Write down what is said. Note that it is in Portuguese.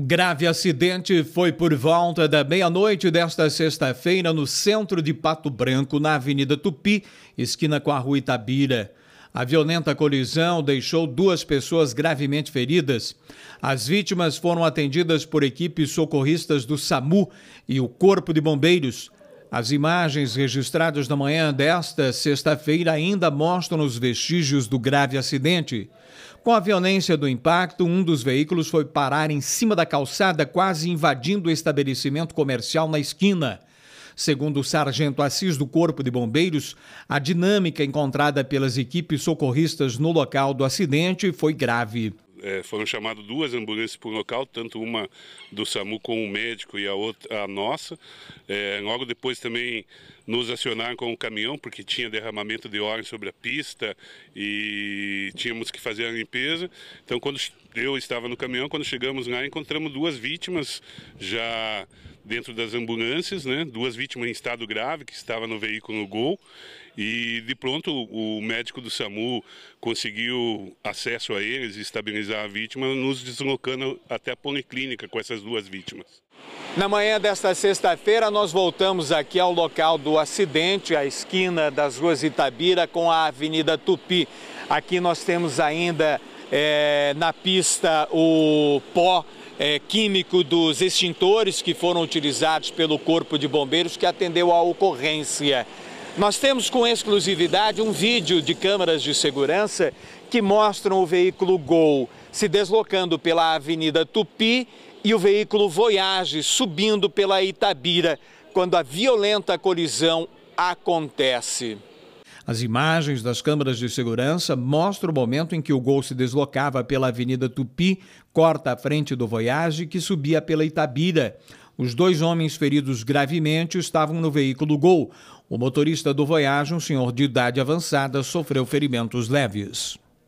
Um grave acidente foi por volta da meia-noite desta sexta-feira no centro de Pato Branco, na Avenida Tupi, esquina com a Rua Itabira. A violenta colisão deixou duas pessoas gravemente feridas. As vítimas foram atendidas por equipes socorristas do SAMU e o Corpo de Bombeiros. As imagens registradas na manhã desta sexta-feira ainda mostram os vestígios do grave acidente. Com a violência do impacto, um dos veículos foi parar em cima da calçada, quase invadindo o estabelecimento comercial na esquina. Segundo o sargento Assis do Corpo de Bombeiros, a dinâmica encontrada pelas equipes socorristas no local do acidente foi grave. É, foram chamadas duas ambulâncias para o local, tanto uma do SAMU com o médico e a outra a nossa. É, logo depois também nos acionaram com o caminhão, porque tinha derramamento de óleo sobre a pista e tínhamos que fazer a limpeza. Então, quando eu estava no caminhão, quando chegamos lá, encontramos duas vítimas já dentro das ambulâncias, né? duas vítimas em estado grave que estava no veículo no gol e de pronto o médico do SAMU conseguiu acesso a eles e estabilizar a vítima, nos deslocando até a policlínica com essas duas vítimas. Na manhã desta sexta-feira, nós voltamos aqui ao local do acidente, à esquina das ruas Itabira com a Avenida Tupi. Aqui nós temos ainda é, na pista o pó é, químico dos extintores que foram utilizados pelo Corpo de Bombeiros que atendeu à ocorrência. Nós temos com exclusividade um vídeo de câmeras de segurança que mostram o veículo Gol se deslocando pela Avenida Tupi e o veículo Voyage subindo pela Itabira, quando a violenta colisão acontece. As imagens das câmeras de segurança mostram o momento em que o gol se deslocava pela Avenida Tupi, corta à frente do Voyage, que subia pela Itabira. Os dois homens feridos gravemente estavam no veículo Gol. O motorista do Voyage, um senhor de idade avançada, sofreu ferimentos leves.